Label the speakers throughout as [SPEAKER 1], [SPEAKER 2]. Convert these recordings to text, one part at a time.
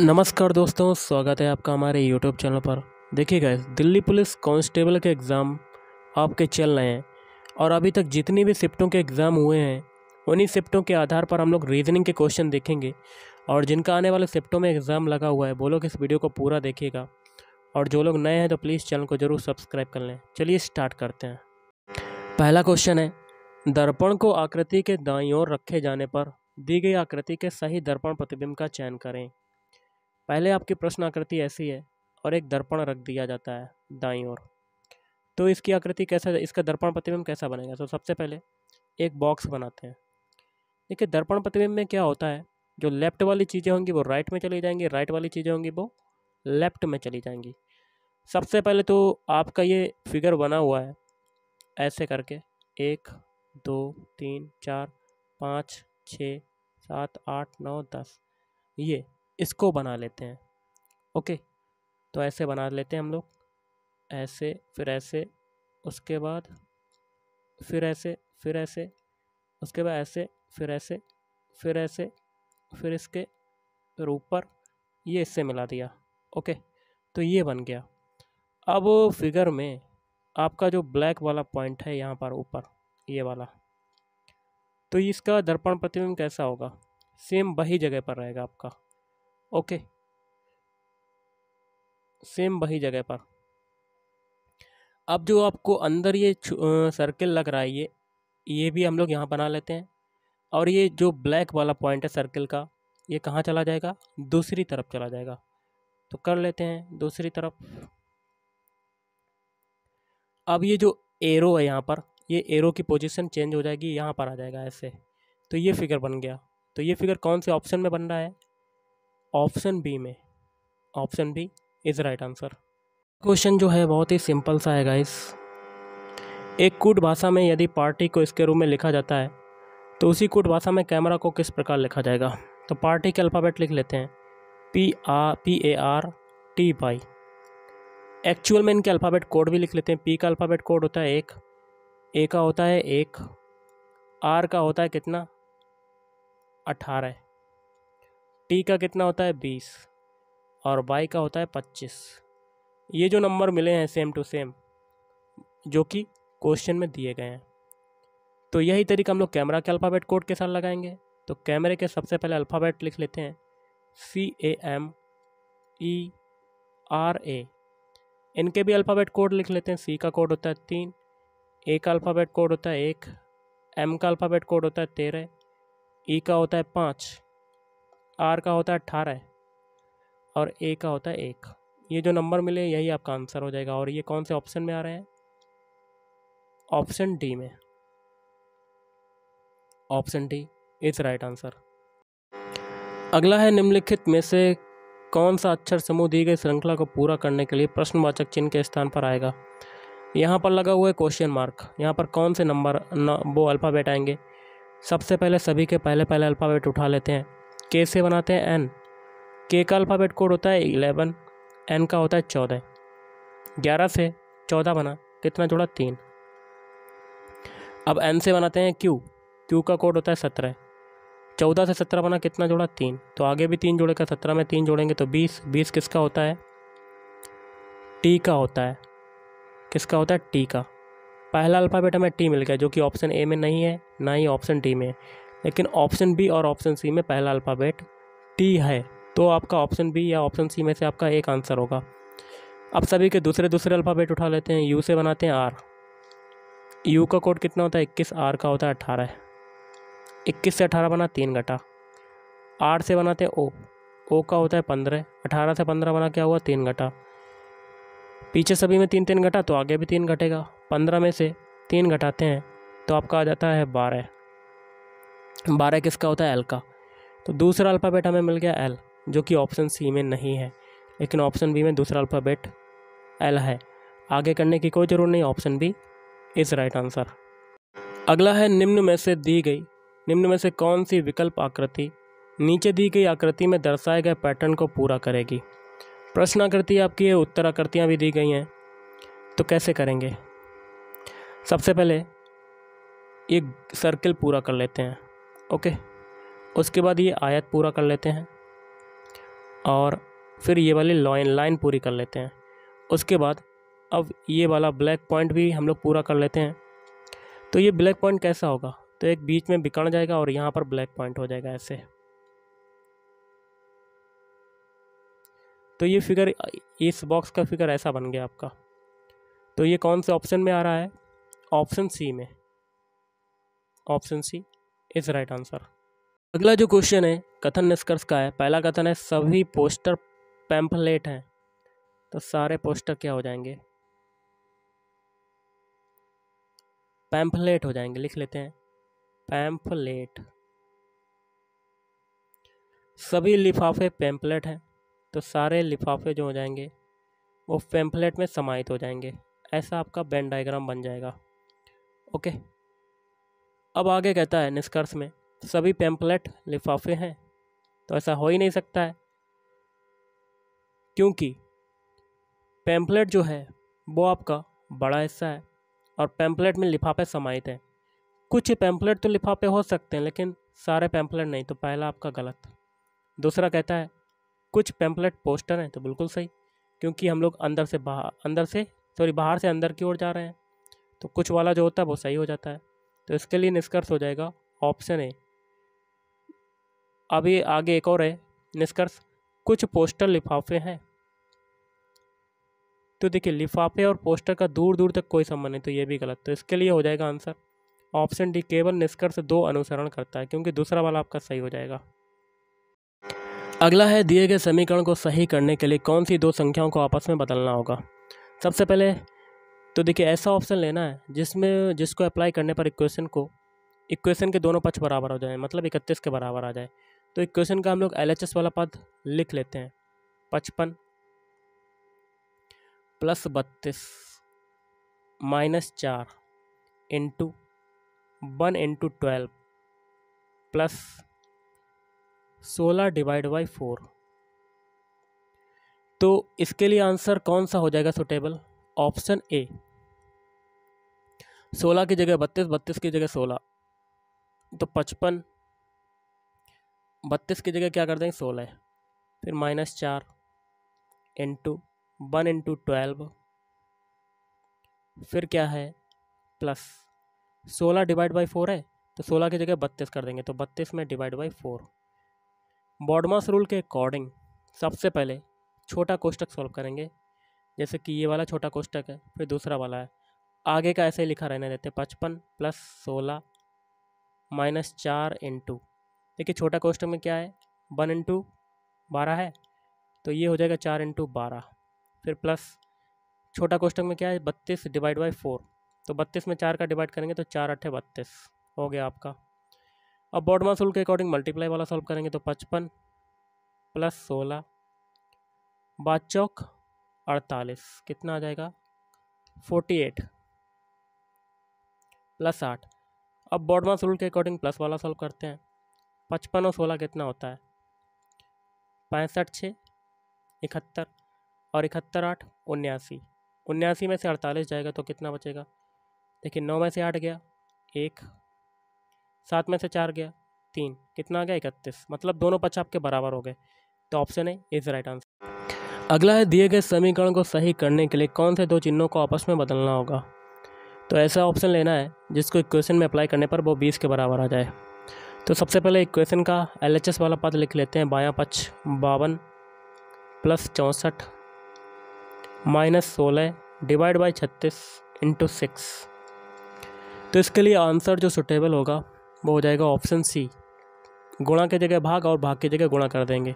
[SPEAKER 1] नमस्कार दोस्तों स्वागत है आपका हमारे यूट्यूब चैनल पर देखिए गए दिल्ली पुलिस कांस्टेबल के एग्ज़ाम आपके चल रहे हैं और अभी तक जितनी भी शिफ्टों के एग्ज़ाम हुए हैं उन्हीं शिफ्टों के आधार पर हम लोग रीजनिंग के क्वेश्चन देखेंगे और जिनका आने वाले शिफ्टों में एग्ज़ाम लगा हुआ है वो लोग इस वीडियो को पूरा देखिएगा और जो लोग नए हैं तो प्लीज़ चैनल को ज़रूर सब्सक्राइब कर लें चलिए स्टार्ट करते हैं पहला क्वेश्चन है दर्पण को आकृति के दाई ओर रखे जाने पर दी गई आकृति के सही दर्पण प्रतिबिंब का चयन करें पहले आपकी प्रश्न आकृति ऐसी है और एक दर्पण रख दिया जाता है दाई ओर तो इसकी आकृति कैसा इसका दर्पण प्रतिबिंब कैसा बनेगा तो सबसे पहले एक बॉक्स बनाते हैं देखिए दर्पण प्रतिबिंब में क्या होता है जो लेफ्ट वाली चीज़ें होंगी वो राइट में चली जाएंगी राइट वाली चीज़ें होंगी वो लेफ्ट में चली जाएंगी सबसे पहले तो आपका ये फिगर बना हुआ है ऐसे करके एक दो तीन चार पाँच छ सात आठ नौ दस ये इसको बना लेते हैं ओके तो ऐसे बना लेते हैं हम लोग ऐसे फिर ऐसे उसके बाद फिर ऐसे फिर ऐसे उसके बाद ऐसे फिर ऐसे फिर ऐसे फिर इसके फिर ऊपर ये इससे मिला दिया ओके तो ये बन गया अब फिगर में आपका जो ब्लैक वाला पॉइंट है यहाँ पर ऊपर ये वाला तो इसका दर्पण प्रतिबिंब कैसा होगा सेम वही जगह पर रहेगा आपका ओके सेम वही जगह पर अब जो आपको अंदर ये सर्किल लग रहा है ये ये भी हम लोग यहाँ बना लेते हैं और ये जो ब्लैक वाला पॉइंट है सर्किल का ये कहाँ चला जाएगा दूसरी तरफ चला जाएगा तो कर लेते हैं दूसरी तरफ अब ये जो एरो है यहाँ पर ये एरो की पोजीशन चेंज हो जाएगी यहाँ पर आ जाएगा ऐसे तो ये फिगर बन गया तो ये फिगर कौन से ऑप्शन में बन रहा है ऑप्शन बी में option B is right answer question जो है बहुत ही सिंपल सा है गाइस एक कूट भाषा में यदि पार्टी को इसके रूप में लिखा जाता है तो उसी कूट भाषा में कैमरा को किस प्रकार लिखा जाएगा तो पार्टी के अल्फ़ाबेट लिख लेते हैं P R P A R T Y actual में इनके अल्फ़ाबेट कोड भी लिख लेते हैं पी का अल्फ़ाबेट कोड होता है एक ए का होता है एक आर का होता है कितना अठारह टी का कितना होता है बीस और बाई का होता है पच्चीस ये जो नंबर मिले हैं सेम टू सेम जो कि क्वेश्चन में दिए गए हैं तो यही तरीका हम लोग कैमरा के अल्फ़ाबेट कोड के साथ लगाएंगे तो कैमरे के सबसे पहले अल्फ़ाबेट लिख लेते हैं सी A M E R A इनके भी अल्फ़ाबेट कोड लिख लेते हैं सी का कोड होता है तीन ए का अल्फ़ाबेट कोड होता है एक एम का अल्फ़ाबेट कोड होता है तेरह ई e का होता है पाँच आर का होता है अट्ठारह और ए का होता है एक ये जो नंबर मिले यही आपका आंसर हो जाएगा और ये कौन से ऑप्शन में आ रहे हैं ऑप्शन डी में option D is right answer अगला है निम्नलिखित में से कौन सा अक्षर समूह दी गई श्रृंखला को पूरा करने के लिए प्रश्नवाचक चिन्ह के स्थान पर आएगा यहाँ पर लगा हुआ है क्वेश्चन मार्क यहाँ पर कौन से नंबर न, वो अल्फ़ाबेट आएंगे सबसे पहले सभी के पहले पहले अल्फ़ाबेट उठा लेते हैं के से बनाते हैं एन के का अल्फ़ाबेट कोड होता है इलेवन एन का होता है चौदह ग्यारह से चौदह बना कितना जोड़ा तीन अब एन से बनाते हैं क्यू क्यू का कोड होता है सत्रह चौदह से सत्रह बना कितना जोड़ा तीन तो आगे भी तीन जोड़ेगा सत्रह में तीन जोड़ेंगे तो बीस बीस किसका होता है टी का होता है किसका होता है टी का पहला अल्फ़ाबेट हमें टी मिल गया जो कि ऑप्शन ए में नहीं है ना ही ऑप्शन डी में है लेकिन ऑप्शन बी और ऑप्शन सी में पहला अल्फ़ाबेट टी है तो आपका ऑप्शन बी या ऑप्शन सी में से आपका एक आंसर होगा अब सभी के दूसरे दूसरे अल्फ़ाबेट उठा लेते हैं यू से बनाते हैं आर यू का कोड कितना होता है इक्कीस आर का होता है अट्ठारह इक्कीस से अठारह बना तीन घटा आर से बनाते हैं ओ ओ का होता है पंद्रह अठारह से पंद्रह बना क्या हुआ तीन घटा पीछे सभी में तीन तीन घटा तो आगे भी तीन घटेगा पंद्रह में से तीन घटाते हैं तो आपका आ जाता है बारह बारह किसका होता है एल का तो दूसरा अल्फ़ाबेट हमें मिल गया एल जो कि ऑप्शन सी में नहीं है लेकिन ऑप्शन बी में दूसरा अल्फ़ाबेट एल है आगे करने की कोई ज़रूरत नहीं option B is right answer अगला है निम्न में से दी गई निम्न में से कौन सी विकल्प आकृति नीचे दी गई आकृति में दर्शाए गए पैटर्न को पूरा करेगी प्रश्न आकृति आपकी है उत्तर आकृतियाँ भी दी गई हैं तो कैसे करेंगे सबसे पहले एक सर्किल पूरा कर लेते हैं ओके उसके बाद ये आयत पूरा कर लेते हैं और फिर ये वाली लाइन लाइन पूरी कर लेते हैं उसके बाद अब ये वाला ब्लैक पॉइंट भी हम लोग पूरा कर लेते हैं तो ये ब्लैक पॉइंट कैसा होगा तो एक बीच में बिकड़ जाएगा और यहाँ पर ब्लैक पॉइंट हो जाएगा ऐसे तो ये फिगर इस बॉक्स का फिगर ऐसा बन गया आपका तो ये कौन से ऑप्शन में आ रहा है ऑप्शन सी में option C is right answer अगला जो क्वेश्चन है कथन निष्कर्ष का है पहला कथन है सभी पोस्टर पैम्फलेट हैं तो सारे पोस्टर क्या हो जाएंगे पैम्फलेट हो जाएंगे लिख लेते हैं पैम्फलेट सभी लिफाफे पैम्फलेट हैं तो सारे लिफाफे जो हो जाएंगे वो पैम्फलेट में समाहित हो जाएंगे ऐसा आपका बैंड डायग्राम बन जाएगा ओके अब आगे कहता है निष्कर्ष में सभी पैम्पलेट लिफाफे हैं तो ऐसा हो ही नहीं सकता है क्योंकि पैम्पलेट जो है वो आपका बड़ा हिस्सा है और पैम्पलेट में लिफाफे समाहित हैं कुछ पैम्पलेट तो लिफाफे हो सकते हैं लेकिन सारे पैम्पलेट नहीं तो पहला आपका गलत दूसरा कहता है कुछ पैम्पलेट पोस्टर हैं तो बिल्कुल सही क्योंकि हम लोग अंदर से बाहर अंदर से सॉरी बाहर से अंदर की ओर जा रहे हैं तो कुछ वाला जो होता है वो सही हो जाता है तो इसके लिए निष्कर्ष हो जाएगा ऑप्शन ए अभी आगे एक और है निष्कर्ष कुछ पोस्टर लिफाफे हैं तो देखिए लिफाफे और पोस्टर का दूर दूर तक कोई संबंध नहीं तो ये भी गलत तो इसके लिए हो जाएगा आंसर ऑप्शन डी केवल निष्कर्ष दो अनुसरण करता है क्योंकि दूसरा वाला आपका सही हो जाएगा अगला है दिए गए समीकरण को सही करने के लिए कौन सी दो संख्याओं को आपस में बदलना होगा सबसे पहले तो देखिए ऐसा ऑप्शन लेना है जिसमें जिसको अप्लाई करने पर इक्वेशन को इक्वेशन के दोनों पक्ष बराबर हो जाए मतलब इकतीस के बराबर आ जाए तो इक्वेशन का हम लोग एल वाला पद लिख लेते हैं पचपन प्लस बत्तीस माइनस चार into one into twelve plus सोलह डिवाइड बाई फोर तो इसके लिए आंसर कौन सा हो जाएगा सुटेबल ऑप्शन ए सोलह की जगह बत्तीस बत्तीस की जगह सोलह तो पचपन बत्तीस की जगह क्या कर देंगे सोलह फिर माइनस चार इंटू वन इंटू ट्वेल्व फिर क्या है प्लस सोलह डिवाइड बाई फोर है तो सोलह की जगह बत्तीस कर देंगे तो बत्तीस में divide by four BODMAS rule के अकॉर्डिंग सबसे पहले छोटा कोष्टक सॉल्व करेंगे जैसे कि ये वाला छोटा कोष्टक है फिर दूसरा वाला है आगे का ऐसे ही लिखा रहने देते पचपन प्लस सोलह माइनस चार इंटू देखिए छोटा कोष्टक में क्या है वन इंटू बारह है तो ये हो जाएगा चार इंटू बारह फिर प्लस छोटा कोष्टक में क्या है बत्तीस डिवाइड बाई फोर तो बत्तीस में चार का डिवाइड करेंगे तो चार अट्ठे बत्तीस हो गया आपका अब बॉडमास रूल के अकॉर्डिंग मल्टीप्लाई वाला सॉल्व करेंगे तो पचपन प्लस सोलह बाद चौक अड़तालीस कितना आ जाएगा फोर्टी एट प्लस आठ अब बॉडमास रूल के अकॉर्डिंग प्लस वाला सॉल्व करते हैं पचपन और सोलह कितना होता है पैंसठ छः इकहत्तर और इकहत्तर आठ उन्यासी उन्यासी में से अड़तालीस जाएगा तो कितना बचेगा देखिए नौ में से आठ गया एक सात में से चार गया तीन कितना आ गया इकतीस मतलब दोनों पक्ष आपके बराबर हो गए तो option A is right answer अगला है दिए गए समीकरण को सही करने के लिए कौन से दो चिन्हों को आपस में बदलना होगा तो ऐसा ऑप्शन लेना है जिसको इक्वेशन में अप्लाई करने पर वो बीस के बराबर आ जाए तो सबसे पहले इक्वेशन का एल वाला पद लिख लेते हैं बायां पक्ष बावन प्लस चौंसठ माइनस सोलह डिवाइड बाई छत्तीस इंटू सिक्स तो इसके लिए आंसर जो सुटेबल होगा वो हो जाएगा ऑप्शन सी गुणा की जगह भाग और भाग की जगह गुणा कर देंगे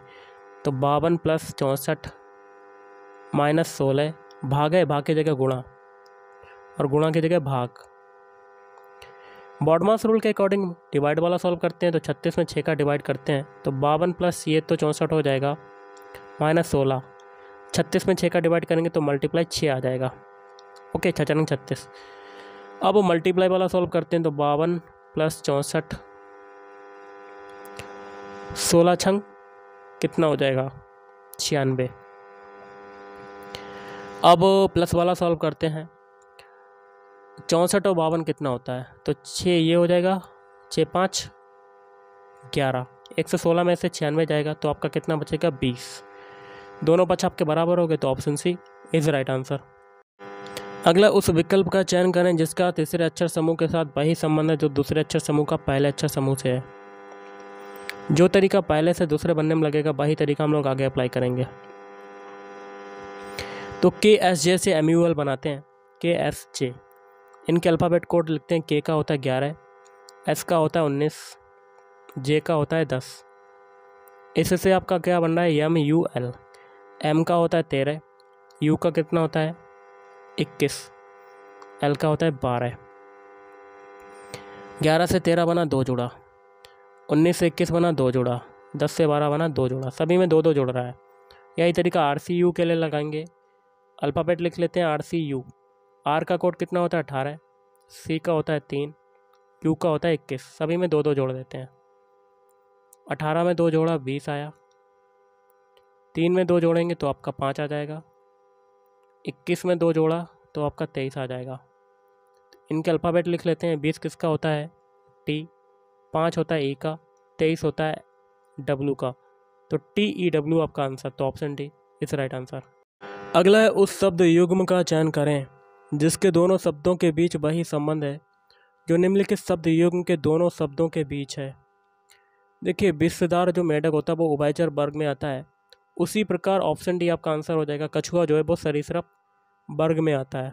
[SPEAKER 1] तो बावन प्लस चौंसठ माइनस सोलह भाग है भाग की जगह गुणा और गुणा की जगह भाग बॉडमास रूल के अकॉर्डिंग डिवाइड वाला सॉल्व करते हैं तो छत्तीस में छः का डिवाइड करते हैं तो बावन प्लस ये तो चौंसठ हो जाएगा माइनस सोलह छत्तीस में छः का डिवाइड करेंगे तो मल्टीप्लाई छः आ जाएगा ओके छचन छत्तीस अब मल्टीप्लाई वाला सॉल्व करते हैं तो बावन प्लस चौंसठ सोलह छंग कितना हो जाएगा छियानवे अब प्लस वाला सॉल्व करते हैं चौंसठ और बावन कितना होता है तो छः ये हो जाएगा छः पाँच ग्यारह एक सौ सोलह में से छियानवे जाएगा तो आपका कितना बचेगा बीस दोनों पक्ष आपके बराबर हो गए तो option C is right answer अगला उस विकल्प का चयन करें जिसका तीसरे अक्षर समूह के साथ वही संबंध है जो दूसरे अक्षर समूह का पहले अक्षर समूह से है जो तरीका पहले से दूसरे बनने में लगेगा वही तरीका हम लोग आगे अप्लाई करेंगे तो के एस जे से एम यू एल बनाते हैं के एस जे इनके अल्फ़ाबेट कोड लिखते हैं के का होता है ग्यारह एस का होता है उन्नीस जे का होता है दस इससे आपका क्या बन रहा है एम यू एल एम का होता है तेरह यू का कितना होता है इक्कीस एल का होता है बारह ग्यारह से तेरह बना दो जुड़ा उन्नीस से इक्कीस बना दो जुड़ा दस से बारह बना दो जुड़ा सभी में दो दो जुड़ रहा है यही तरीका आर सी यू के लिए लगाएंगे अल्फ़ाबेट लिख लेते हैं आर सी यू आर का कोड कितना होता है अठारह सी का होता है तीन क्यू का होता है इक्कीस सभी में दो दो जोड़ देते हैं अठारह में दो जोड़ा बीस आया तीन में दो जोड़ेंगे तो आपका पाँच आ जाएगा इक्कीस में दो जोड़ा तो आपका तेईस आ जाएगा इनके अल्फ़ाबेट लिख लेते हैं बीस किसका होता है टी पाँच होता है ई का तेईस होता है डब्लू का तो टी ई डब्लू आपका आंसर तो option D is right answer अगला है उस शब्द युग्म का चयन करें जिसके दोनों शब्दों के बीच वही संबंध है जो निम्नलिखित शब्द युग्म के दोनों शब्दों के बीच है देखिए विश्वदार जो मेढक होता है वो उभयचर वर्ग में आता है उसी प्रकार ऑप्शन डी आपका आंसर हो जाएगा कछुआ जो है वो सरीसृप वर्ग में आता है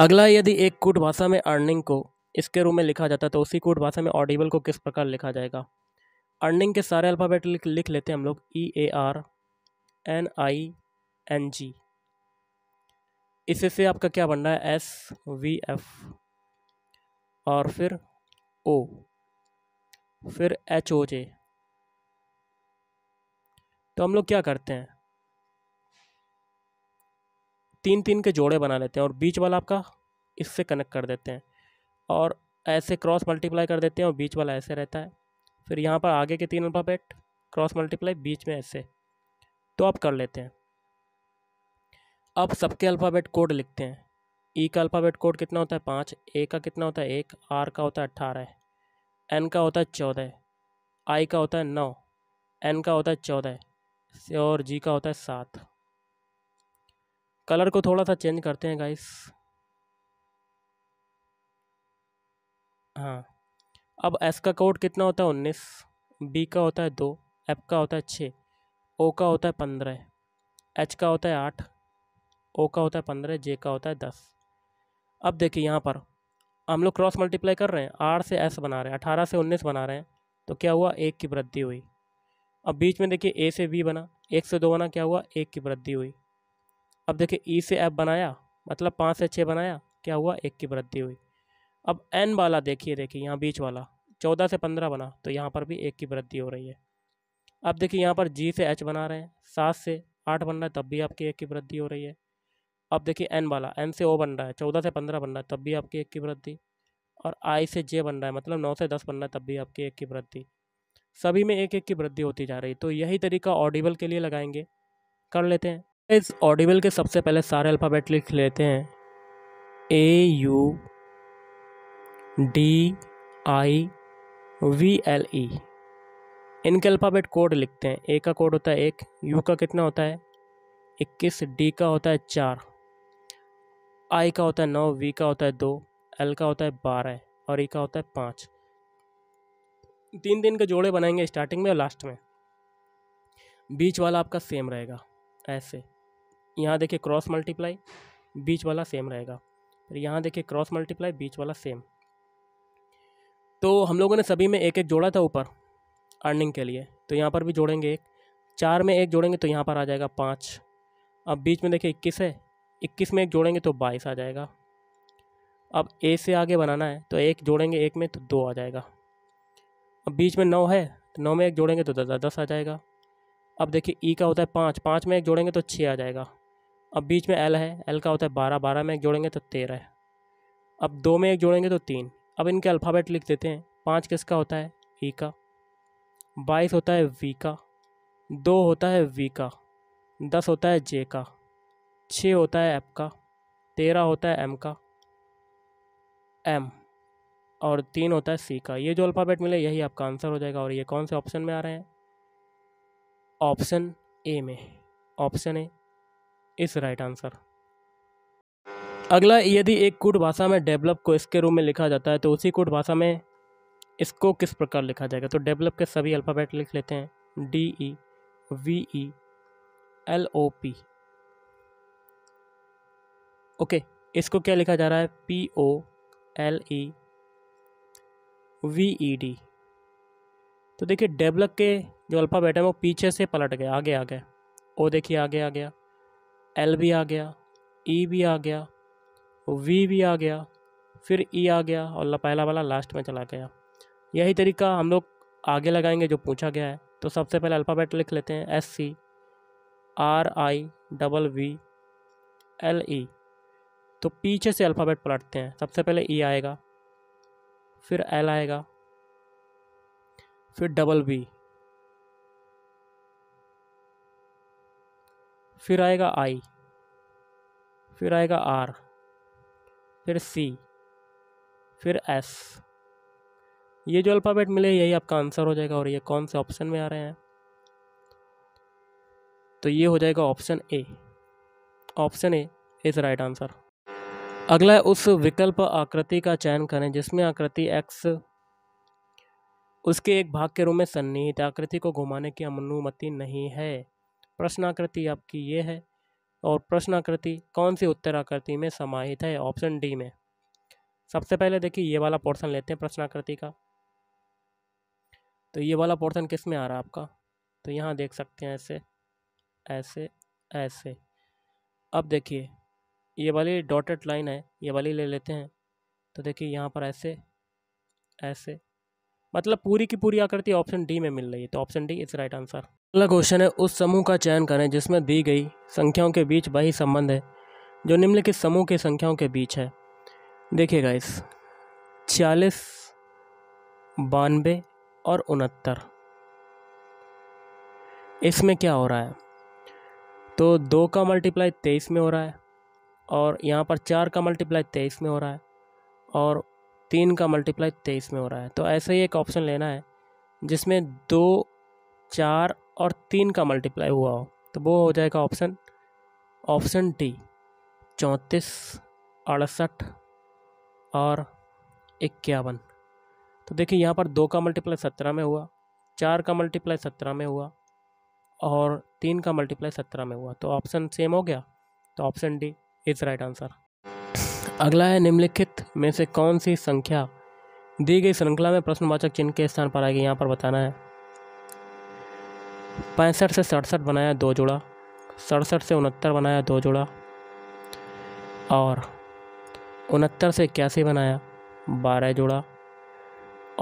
[SPEAKER 1] अगला यदि एक कूट भाषा में अर्निंग को इसके रूप में लिखा जाता है तो उसी कूट भाषा में ऑडिबल को किस प्रकार लिखा जाएगा अर्निंग के सारे अल्फ़ाबेट लिख, लिख लेते हैं हम लोग E A R N I N G इससे से आपका क्या बनना है एस वी एफ और फिर ओ फिर एच ओ जे तो हम लोग क्या करते हैं तीन तीन के जोड़े बना लेते हैं और बीच वाला आपका इससे कनेक्ट कर देते हैं और ऐसे क्रॉस मल्टीप्लाई कर देते हैं और बीच वाला ऐसे रहता है फिर यहाँ पर आगे के तीन अल्फ़ाबेट क्रॉस मल्टीप्लाई बीच में ऐसे तो आप कर लेते हैं अब सबके अल्फ़ाबेट कोड लिखते हैं ई e का अल्फ़ाबेट कोड कितना होता है पाँच ए का कितना होता है एक आर का होता है अट्ठारह एन का होता है चौदह आई का होता है नौ एन का होता है चौदह और जी का होता है सात कलर को थोड़ा सा चेंज करते हैं गाइस हाँ अब एस का कोड कितना होता है उन्नीस बी का होता है दो एफ का होता है छः ओ का होता है पंद्रह एच का होता है आठ ओ का होता है पंद्रह जे का होता है दस अब देखिए यहाँ पर हम लोग क्रॉस मल्टीप्लाई कर रहे हैं आठ से एस बना रहे हैं अठारह से उन्नीस बना रहे हैं तो क्या हुआ एक की वृद्धि हुई अब बीच में देखिए ए से बी बना एक से दो बना क्या हुआ एक की वृद्धि हुई अब देखिए ई से एफ बनाया मतलब पाँच से छः बनाया क्या हुआ एक की वृद्धि हुई अब एन वाला देखिए देखिए यहाँ बीच वाला चौदह से पंद्रह बना तो यहाँ पर भी एक की वृद्धि हो रही है अब देखिए यहाँ पर जी से एच बना रहे हैं सात से आठ बन रहा है तब भी आपकी एक की वृद्धि हो रही है अब देखिए एन वाला एन से ओ बन रहा है चौदह से पंद्रह बन रहा है तब भी आपकी एक की वृद्धि और आई से जे बन रहा है मतलब नौ से दस बन रहा है तब भी आपकी एक की वृद्धि सभी में एक एक की वृद्धि होती जा रही तो यही तरीका ऑडिबल के लिए लगाएंगे कर लेते हैं इस ऑडिबल के सबसे पहले सारे अल्फ़ाबेट लिख लेते हैं A U D I V L E इनके अल्फ़ाबेट कोड लिखते हैं ए का कोड होता है एक यू का कितना होता है इक्कीस डी का होता है चार आई का होता है नौ वी का होता है दो एल का होता है बारह और ई e का होता है पाँच तीन दिन के जोड़े बनाएंगे स्टार्टिंग में और लास्ट में बीच वाला आपका सेम रहेगा ऐसे यहाँ देखिए क्रॉस मल्टीप्लाई बीच वाला सेम रहेगा फिर यहाँ देखिए क्रॉस मल्टीप्लाई बीच वाला सेम तो हम लोगों ने सभी में एक एक जोड़ा था ऊपर अर्निंग के लिए तो यहाँ पर भी जोड़ेंगे एक चार में एक जोड़ेंगे तो यहाँ पर आ जाएगा पाँच अब बीच में देखिए इक्कीस है इक्कीस में एक जोड़ेंगे तो बाईस आ जाएगा अब ए से आगे बनाना है तो एक जोड़ेंगे एक में तो दो आ जाएगा अब बीच में नौ है तो नौ में एक जोड़ेंगे तो दस दस आ जाएगा अब देखिए ई e का होता है पाँच पाँच में एक जोड़ेंगे तो छः आ जाएगा अब बीच में एल है एल का होता है बारह बारह में एक जोड़ेंगे तो तेरह अब दो में एक जोड़ेंगे तो तीन अब इनके अल्फ़ाबेट लिख देते हैं पाँच किसका होता है ई e का बाईस होता है वी का दो होता है वी का दस होता है जे का छः होता है एप का तेरह होता है एम का एम और तीन होता है सी का ये जो अल्फ़ाबेट मिले यही आपका आंसर हो जाएगा और ये कौन से ऑप्शन में आ रहे हैं ऑप्शन ए में ऑप्शन ए इस राइट आंसर अगला यदि एक कुट भाषा में डेवलप को इसके रूप में लिखा जाता है तो उसी कुट भाषा में इसको किस प्रकार लिखा जाएगा तो डेवलप के सभी अल्फ़ाबेट लिख लेते हैं D E V E L O P okay इसको क्या लिखा जा रहा है P O L E V E D तो देखिए डेवलप के जो अल्फ़ाबेट है वो पीछे से पलट गया आगे आ गया ओ देखिए आगे आ गया एल भी आ गया ई e भी आ गया वी भी आ गया फिर ई e आ गया और पहला वाला लास्ट में चला गया यही तरीका हम लोग आगे लगाएंगे जो पूछा गया है तो सबसे पहले अल्फ़ाबेट लिख लेते हैं S C R I double V L E तो पीछे से अल्फ़ाबेट पलटते हैं सबसे पहले ई e आएगा फिर एल आएगा फिर डबल बी फिर आएगा आई फिर आएगा आर फिर सी फिर एस ये जो अल्फ़ाबेट मिले यही आपका आंसर हो जाएगा और ये कौन से ऑप्शन में आ रहे हैं तो ये हो जाएगा option A option A is right answer अगला उस विकल्प आकृति का चयन करें जिसमें आकृति एक्स उसके एक भाग के रूप में सन्निहित आकृति को घुमाने की अनुमति नहीं है प्रश्न आकृति आपकी ये है और प्रश्न आकृति कौन सी उत्तर आकृति में समाहित है ऑप्शन डी में सबसे पहले देखिए ये वाला पोर्शन लेते हैं प्रश्न आकृति का तो ये वाला पोर्शन किस में आ रहा है आपका तो यहाँ देख सकते हैं ऐसे ऐसे ऐसे अब देखिए ये वाली डॉटेड लाइन है ये वाली ले लेते हैं तो देखिए यहाँ पर ऐसे ऐसे मतलब पूरी की पूरी आकृति ऑप्शन डी में मिल रही है तो option D is right answer अगला क्वेश्चन है उस समूह का चयन करें जिसमें दी गई संख्याओं के बीच वही संबंध है जो निम्नलिखित समूह की संख्याओं के बीच है देखिएगा इस छियालीस बानवे और उनहत्तर इसमें क्या हो रहा है तो दो का मल्टीप्लाई तेईस में हो रहा है और यहाँ पर चार का मल्टीप्लाई तेईस में हो रहा है और तीन का मल्टीप्लाई तेईस में हो रहा है तो ऐसा ही एक ऑप्शन लेना है जिसमें दो चार और तीन का मल्टीप्लाई हुआ हो तो वो हो जाएगा ऑप्शन ऑप्शन डी चौंतीस अड़सठ और इक्यावन तो देखिए यहाँ पर दो का मल्टीप्लाई सत्रह में हुआ चार का मल्टीप्लाई सत्रह में हुआ और तीन का मल्टीप्लाई सत्रह में हुआ तो ऑप्शन सेम हो गया तो option D is right answer अगला है निम्नलिखित में से कौन सी संख्या दी गई श्रृंखला में प्रश्नवाचक चिन्ह के स्थान पर आएगी यहाँ पर बताना है पैंसठ से सड़सठ बनाया दो जोड़ा सड़सठ से उनहत्तर बनाया दो जोड़ा और उनहत्तर से इक्यासी बनाया बारह जोड़ा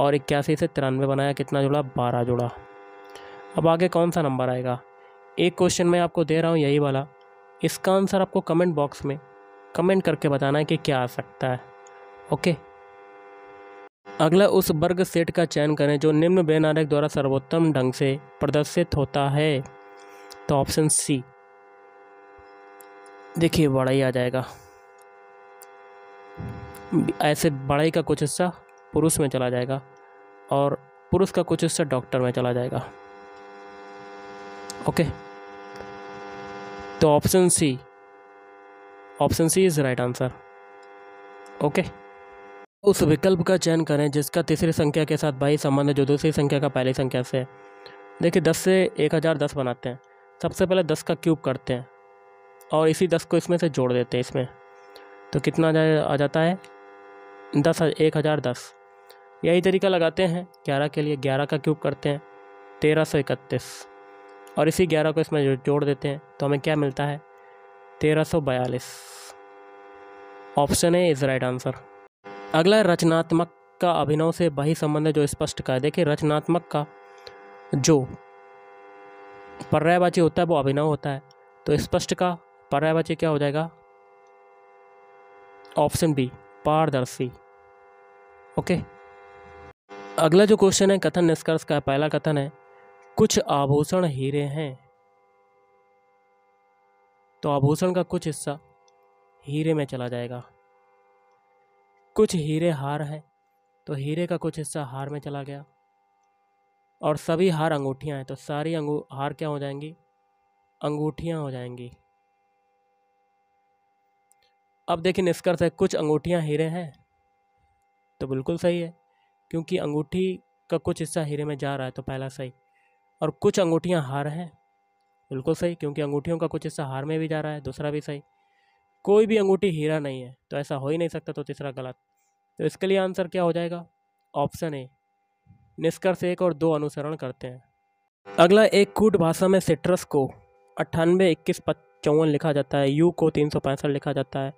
[SPEAKER 1] और इक्यासी से तिरानवे बनाया कितना जोड़ा बारह जोड़ा अब आगे कौन सा नंबर आएगा एक क्वेश्चन मैं आपको दे रहा हूँ यही वाला इसका आंसर आपको कमेंट बॉक्स में कमेंट करके बताना है कि क्या आ सकता है ओके अगला उस वर्ग सेट का चयन करें जो निम्न बेनारक द्वारा सर्वोत्तम ढंग से प्रदर्शित होता है तो ऑप्शन सी देखिए बड़ा ही आ जाएगा ऐसे बड़ाई का कुछ हिस्सा पुरुष में चला जाएगा और पुरुष का कुछ हिस्सा डॉक्टर में चला जाएगा ओके तो option C option C is right answer okay उस विकल्प का चयन करें जिसका तीसरी संख्या के साथ बाईस संबंध है जो दूसरी संख्या का पहली संख्या से है देखिए दस से एक हज़ार दस बनाते हैं सबसे पहले दस का क्यूब करते हैं और इसी दस को इसमें से जोड़ देते हैं इसमें तो कितना आ जाता है दस एक हज़ार दस यही तरीका लगाते हैं ग्यारह के लिए ग्यारह का क्यूब करते हैं तेरह सौ इकतीस और इसी ग्यारह को इसमें जोड़ देते हैं तो हमें क्या मिलता है तेरह सौ बयालीस option A is right answer अगला रचनात्मक का अभिनव से वही संबंध है जो स्पष्ट का है देखिए रचनात्मक का जो पर्यायवाची होता है वो अभिनव होता है तो स्पष्ट का पर्यायवाची क्या हो जाएगा ऑप्शन बी पारदर्शी ओके अगला जो क्वेश्चन है कथन निष्कर्ष का पहला कथन है कुछ आभूषण हीरे हैं तो आभूषण का कुछ हिस्सा हीरे में चला जाएगा कुछ हीरे हार हैं तो हीरे का कुछ हिस्सा हार में चला गया और सभी हार अंगूठियाँ हैं तो सारी अंगू हार क्या हो जाएंगी अंगूठियां हो जाएंगी अब देखिए निष्कर्ष है कुछ अंगूठियाँ हीरे हैं तो बिल्कुल सही है क्योंकि अंगूठी का कुछ हिस्सा हीरे में जा रहा है तो पहला सही और कुछ अंगूठियाँ हार हैं बिल्कुल सही क्योंकि अंगूठियों का कुछ हिस्सा हार में भी जा रहा है दूसरा भी सही कोई भी अंगूठी हीरा नहीं है तो ऐसा हो ही नहीं सकता तो तीसरा गलत तो इसके लिए आंसर क्या हो जाएगा ऑप्शन ए निष्कर्ष एक और दो अनुसरण करते हैं अगला एक कूट भाषा में सिट्रस को अट्ठानबे इक्कीस चौवन लिखा जाता है यू को तीन सौ पैंसठ लिखा जाता है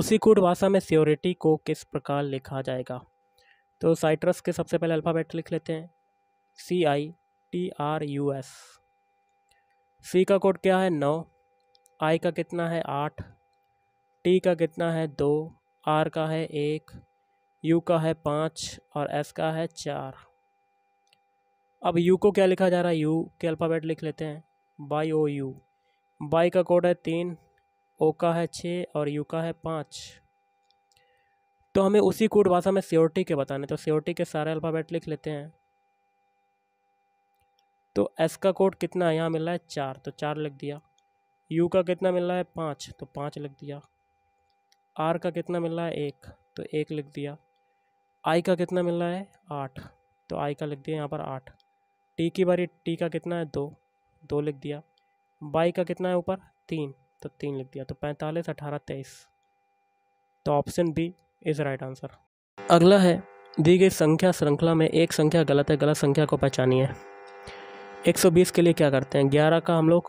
[SPEAKER 1] उसी कूट भाषा में सियोरिटी को किस प्रकार लिखा जाएगा तो साइट्रस के सबसे पहले अल्फ़ाबेट लिख लेते हैं C I T R U S C का कोड क्या है नौ आई का कितना है आठ टी का कितना है दो आर का है एक यू का है पाँच और एस का है चार अब यू को क्या लिखा जा रहा है यू के अल्फ़ाबेट लिख लेते हैं बाई ओ यू बाई का कोड है तीन ओ का है छः और यू का है पाँच तो हमें उसी कोड भाषा में सियोरिटी के बताने तो सियोरिटी के सारे अल्फ़ाबेट लिख लेते हैं तो एस का कोड कितना है यहाँ मिल रहा है चार तो चार लिख दिया यू का कितना मिल रहा है पाँच तो पाँच लिख दिया आर का कितना मिल रहा है एक तो एक लिख दिया आई का कितना मिल रहा है आठ तो आई का लिख दिया यहाँ पर आठ टी की बारी टी का कितना है दो दो लिख दिया बाई का कितना है ऊपर तीन तो तीन लिख दिया तो पैंतालीस अठारह तेईस तो option B is right answer अगला है दी गई संख्या श्रृंखला में एक संख्या गलत है गलत संख्या को पहचानिए 120 के लिए क्या करते हैं 11 का हम लोग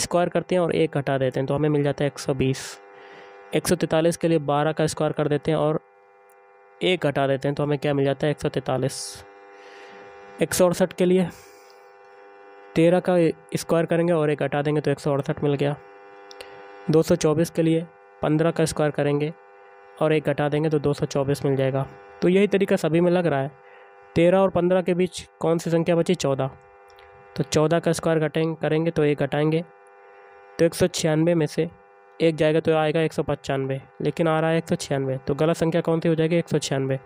[SPEAKER 1] स्क्वायर करते हैं और एक हटा देते हैं तो हमें मिल जाता है 120 143 के लिए 12 का स्क्वायर कर देते हैं और एक हटा देते हैं तो हमें क्या मिल जाता है एक सौ तैंतालीस एक सौ अड़सठ के लिए तेरह का स्क्वायर करेंगे और एक हटा देंगे तो एक सौ अड़सठ मिल गया दो सौ चौबीस के लिए पंद्रह का स्क्वायर करेंगे और एक हटा देंगे तो दो सौ चौबीस मिल जाएगा तो यही तरीका सभी में लग रहा है तेरह और पंद्रह के बीच कौन सी संख्या बची चौदह तो चौदह का स्क्वायर घटेंगे करेंगे तो एक घटाएंगे तो एक सौ छियानवे में से एक जाएगा तो आएगा एक सौ पचानवे लेकिन आ रहा है एक सौ छियानवे तो गलत संख्या कौन सी हो जाएगी एक सौ छियानवे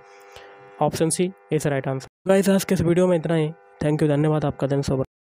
[SPEAKER 1] option C is right answer guys आज के इस वीडियो में इतना ही थैंक यू धन्यवाद आपका दिन सोबर